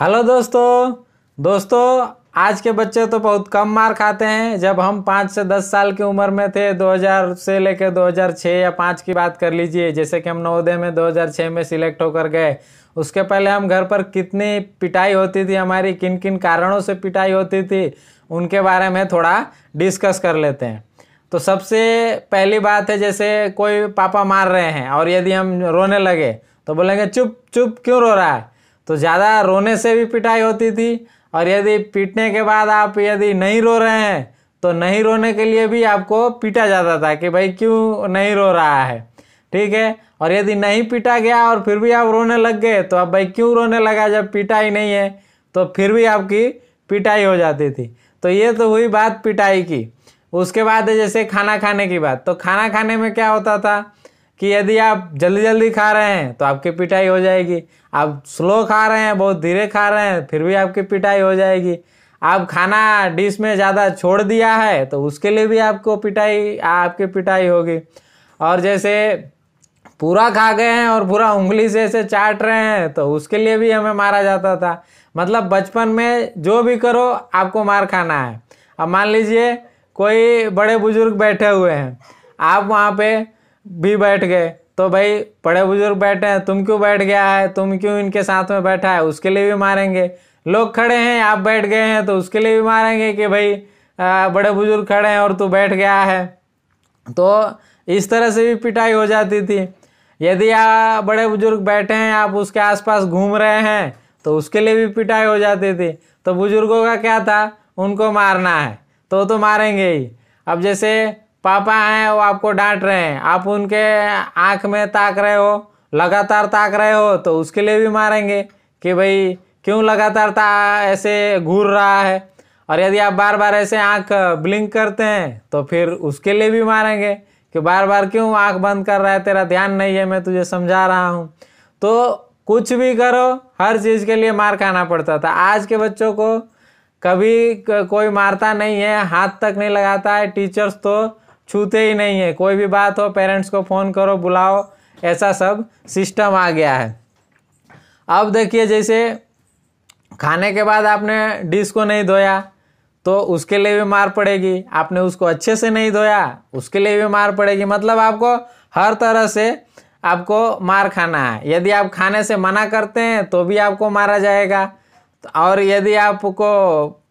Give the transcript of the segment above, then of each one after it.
hello दोस्तों दोस्तों आज के बच्चे तो बहुत कम मार खाते हैं जब हम पाँच से दस साल की उम्र में थे 2000 से लेकर 2006 या पाँच की बात कर लीजिए जैसे कि हम नवोदय में 2006 में सिलेक्ट होकर गए उसके पहले हम घर पर कितनी पिटाई होती थी हमारी किन किन कारणों से पिटाई होती थी उनके बारे में थोड़ा डिस्कस कर लेते हैं तो सबसे पहली बात है जैसे कोई पापा मार रहे हैं और यदि हम रोने लगे तो बोलेंगे चुप चुप क्यों रो रहा है तो ज़्यादा रोने से भी पिटाई होती थी और यदि पीटने के बाद आप यदि नहीं रो रहे हैं तो नहीं रोने के लिए भी आपको पीटा जाता था कि भाई क्यों नहीं रो रहा है ठीक है और यदि नहीं पीटा गया और फिर भी आप रोने लग गए तो आप भाई क्यों रोने लगा जब पीटा ही नहीं है तो फिर भी आपकी पिटाई हो जाती थी तो ये तो हुई बात पिटाई की उसके बाद है जैसे खाना खाने की बात तो खाना खाने में क्या होता था कि यदि आप जल्दी जल्दी खा रहे हैं तो आपकी पिटाई हो जाएगी आप स्लो खा रहे हैं बहुत धीरे खा रहे हैं फिर भी आपकी पिटाई हो जाएगी आप खाना डिश में ज़्यादा छोड़ दिया है तो उसके लिए भी आपको पिटाई आपकी पिटाई होगी और जैसे पूरा खा गए हैं और पूरा उंगली से ऐसे चाट रहे हैं तो उसके लिए भी हमें मारा जाता था मतलब बचपन में जो भी करो आपको मार खाना है अब मान लीजिए कोई बड़े बुजुर्ग बैठे हुए हैं आप वहाँ पे भी बैठ गए तो भाई बड़े बुजुर्ग बैठे हैं तुम क्यों बैठ गया है तुम क्यों इनके साथ में बैठा है उसके लिए भी मारेंगे लोग खड़े हैं आप बैठ गए हैं तो उसके लिए भी मारेंगे कि भाई आ, बड़े बुजुर्ग खड़े हैं और तू बैठ गया है तो इस तरह से भी पिटाई हो जाती थी यदि आप बड़े बुजुर्ग बैठे हैं आप उसके आसपास घूम रहे हैं तो उसके लिए भी पिटाई हो जाती थी तो बुजुर्गों का क्या था उनको मारना है तो तो मारेंगे ही अब जैसे पापा हैं वो आपको डांट रहे हैं आप उनके आँख में ताक रहे हो लगातार ताक रहे हो तो उसके लिए भी मारेंगे कि भाई क्यों लगातार ता ऐसे घूर रहा है और यदि आप बार बार ऐसे आँख ब्लिंक करते हैं तो फिर उसके लिए भी मारेंगे कि बार बार क्यों आँख बंद कर रहा है तेरा ध्यान नहीं है मैं तुझे समझा रहा हूँ तो कुछ भी करो हर चीज़ के लिए मार खाना पड़ता था आज के बच्चों को कभी कोई मारता नहीं है हाथ तक नहीं लगाता है टीचर्स तो छूते ही नहीं है कोई भी बात हो पेरेंट्स को फ़ोन करो बुलाओ ऐसा सब सिस्टम आ गया है अब देखिए जैसे खाने के बाद आपने डिश को नहीं धोया तो उसके लिए भी मार पड़ेगी आपने उसको अच्छे से नहीं धोया उसके लिए भी मार पड़ेगी मतलब आपको हर तरह से आपको मार खाना है यदि आप खाने से मना करते हैं तो भी आपको मारा जाएगा और यदि आपको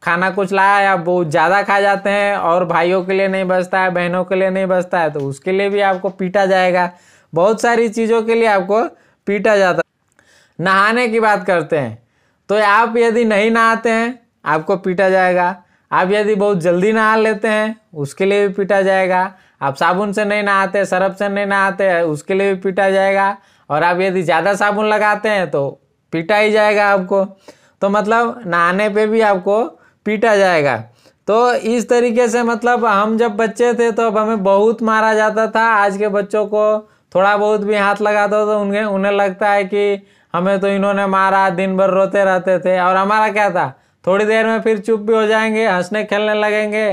खाना कुछ लाया या बहुत ज़्यादा खा जाते हैं और भाइयों के लिए नहीं बचता है बहनों के लिए नहीं बचता है तो उसके लिए भी आपको पीटा जाएगा बहुत सारी चीज़ों के लिए आपको पीटा जाता है नहाने की बात करते हैं तो आप यदि नहीं नहाते हैं आपको पीटा जाएगा आप यदि बहुत जल्दी नहा लेते हैं उसके लिए भी पीटा जाएगा आप साबुन से नहीं नहाते सरफ से नहीं नहाते उसके लिए भी पीटा जाएगा और आप यदि ज़्यादा साबुन लगाते हैं तो पीटा ही जाएगा आपको तो मतलब नहाने पे भी आपको पीटा जाएगा तो इस तरीके से मतलब हम जब बच्चे थे तो अब हमें बहुत मारा जाता था आज के बच्चों को थोड़ा बहुत भी हाथ लगाता तो उनके उन्हें लगता है कि हमें तो इन्होंने मारा दिन भर रोते रहते थे और हमारा क्या था थोड़ी देर में फिर चुप भी हो जाएंगे हंसने खेलने लगेंगे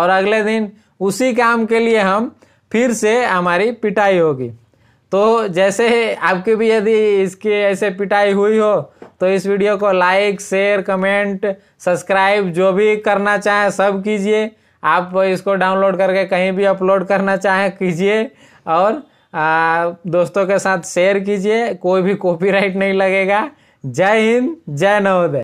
और अगले दिन उसी काम के लिए हम फिर से हमारी पिटाई होगी तो जैसे आपकी भी यदि इसकी ऐसे पिटाई हुई हो तो इस वीडियो को लाइक शेयर कमेंट सब्सक्राइब जो भी करना चाहें सब कीजिए आप इसको डाउनलोड करके कहीं भी अपलोड करना चाहें कीजिए और आ, दोस्तों के साथ शेयर कीजिए कोई भी कॉपीराइट नहीं लगेगा जय हिंद जय नवोदय